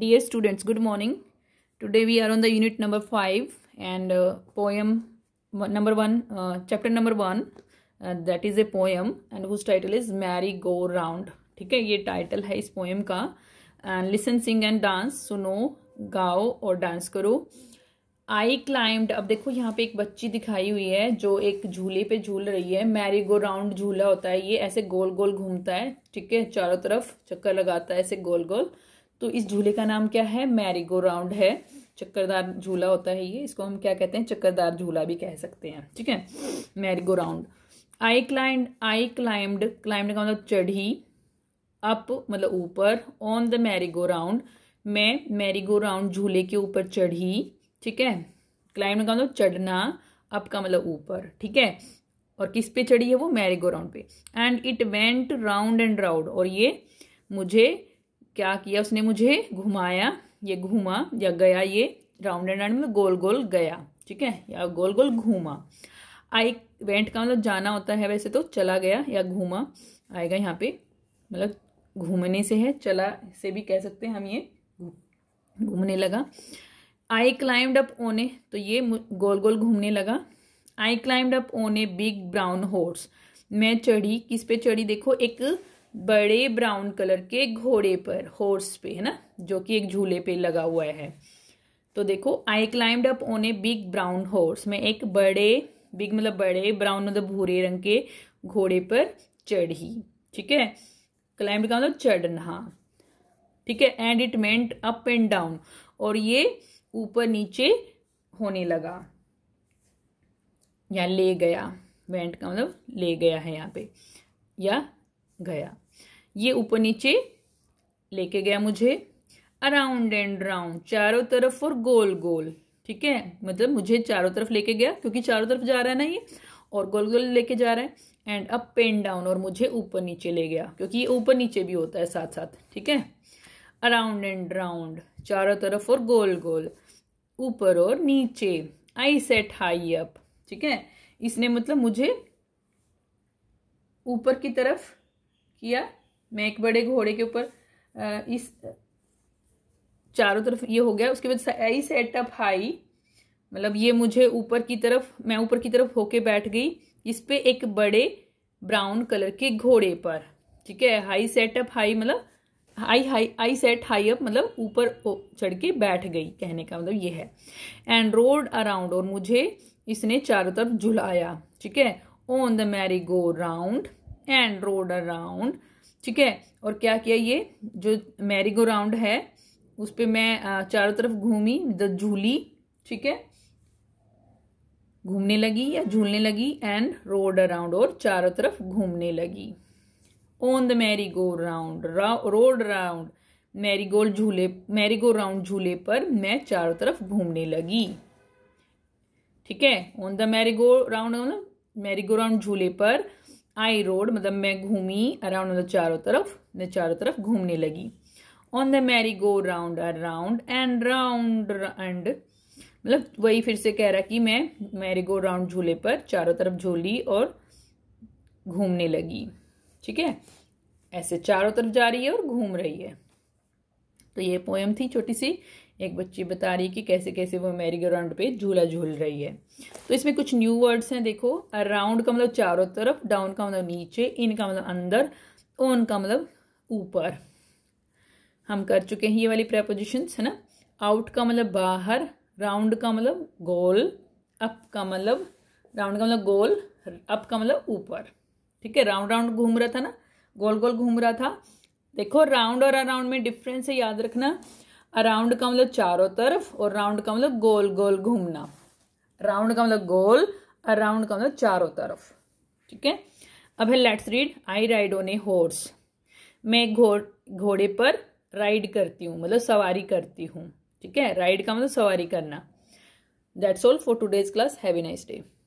Dear students, good morning. Today we are on the unit number 5 and uh, poem number 1, uh, chapter number 1 uh, that is a poem and whose title is Merry Go Round. ठीक है ये title है इस poem का end listen sing and dance सुनो गाओ और dance करो आई क्लाइम्ड अब देखो यहाँ पे एक बच्ची दिखाई हुई है जो एक झूले पे झूल रही है मैरी गो राउंड झूला होता है ये ऐसे गोल गोल घूमता है ठीक है चारों तरफ चक्कर लगाता है ऐसे गोल गोल तो इस झूले का नाम क्या है मैरीगो राउंड है चक्करदार झूला होता है ये इसको हम क्या कहते हैं चक्करदार झूला भी कह सकते हैं ठीक है merry go round I climbed I climbed climbed का मतलब चढ़ी अप मतलब ऊपर ऑन द मैरीगो राउंड मैं मैरीगो राउंड झूले के ऊपर चढ़ी ठीक है क्लाइंड का मतलब चढ़ना अप का मतलब ऊपर ठीक है और किस पे चढ़ी है वो मैरीगो राउंड पे and it went round and round और ये मुझे क्या किया उसने मुझे घुमाया ये घूमा या गया ये राउंड एंड राउंड मतलब गोल गोल गया ठीक है या गोल गोल घूमा आई वेंट का मतलब जाना होता है वैसे तो चला गया या घूमा आएगा यहाँ पे मतलब घूमने से है चला से भी कह सकते हैं हम ये घूमने लगा आई क्लाइम्ड अप ओने तो ये गोल गोल घूमने लगा I climbed up on a big brown horse मैं चढ़ी किस पे चढ़ी देखो एक बड़े ब्राउन कलर के घोड़े पर हॉर्स पे है ना जो कि एक झूले पे लगा हुआ है तो देखो I climb up on a big brown horse मैं एक बड़े बिग मतलब बड़े ब्राउन मतलब भूरे रंग के घोड़े पर चढ़ी ठीक है क्लाइंब का मतलब चढ़ना हाँ। ठीक है and it went up and down और ये ऊपर नीचे होने लगा या ले गया वेंट का मतलब ले गया है यहाँ पे या गया ये ऊपर नीचे लेके गया मुझे अराउंड एंड राउंड चारों तरफ और गोल गोल ठीक है मतलब मुझे चारों तरफ लेके गया क्योंकि चारों तरफ जा रहा है ना ये और गोल गोल लेके जा रहा है एंड अप एंड डाउन और मुझे ऊपर नीचे ले गया क्योंकि ये ऊपर नीचे भी होता है साथ साथ ठीक है अराउंड एंड राउंड चारों तरफ और गोल गोल ऊपर और नीचे आई सेट हाई अप ठीक है इसने मतलब मुझे ऊपर की तरफ किया मैं एक बड़े घोड़े के ऊपर इस चारों तरफ ये हो गया उसके बाद आई सेट अप हाई मतलब ये मुझे ऊपर की तरफ मैं ऊपर की तरफ होके बैठ गई इस पे एक बड़े ब्राउन कलर के घोड़े पर ठीक है हाई सेट अप हाई मतलब I high I set high up मतलब ऊपर चढ़ के बैठ गई कहने का मतलब ये है एंड रोड अराउंड और मुझे इसने चारों तरफ झुलाया ठीक है on the merry go round and rode around ठीक है और क्या किया ये जो मैरीगो राउंड है उस पर मैं चारों तरफ घूमी द झूली ठीक है घूमने लगी या झूलने लगी एंड रोड अराउंड और चारों तरफ घूमने लगी on the merry go round rode merry गोल झूले मैरीगो राउंड झूले पर मैं चारों तरफ घूमने लगी ठीक है on the merry go round merry go round झूले पर आई रोड मतलब मैं घूमी अराउंड मतलब चारों तरफ मैं चारों तरफ घूमने लगी on the merry go round around and round and मतलब वही फिर से कह रहा कि मैं मैरी गो राउंड झूले पर चारों तरफ झूली और घूमने लगी ठीक है ऐसे चारों तरफ जा रही है और घूम रही है तो ये पोएम थी छोटी सी एक बच्ची बता रही कि कैसे कैसे वो मेरी ग्राउंड पे झूला झूल रही है तो इसमें कुछ न्यू वर्ड्स हैं देखो अराउंड का मतलब चारों तरफ डाउन का मतलब नीचे इन का मतलब अंदर ओन का मतलब ऊपर हम कर चुके हैं ये वाली प्रेपोजिशन है ना आउट का मतलब बाहर राउंड का मतलब गोल अप का मतलब राउंड का मतलब गोल अप का मतलब ऊपर ठीक है राउंड राउंड घूम रहा था ना गोल गोल घूम रहा था देखो राउंड और अराउंड में डिफरेंस है याद रखना अराउंड का मतलब चारों तरफ और राउंड का मतलब गोल गोल घूमना राउंड का मतलब गोल अराउंड का मतलब चारों तरफ ठीक है अब है let's read I ride on a horse मैं घोड़ घोड़े पर राइड करती हूँ मतलब सवारी करती हूँ ठीक है राइड का मतलब सवारी करना that's all for today's class have a nice day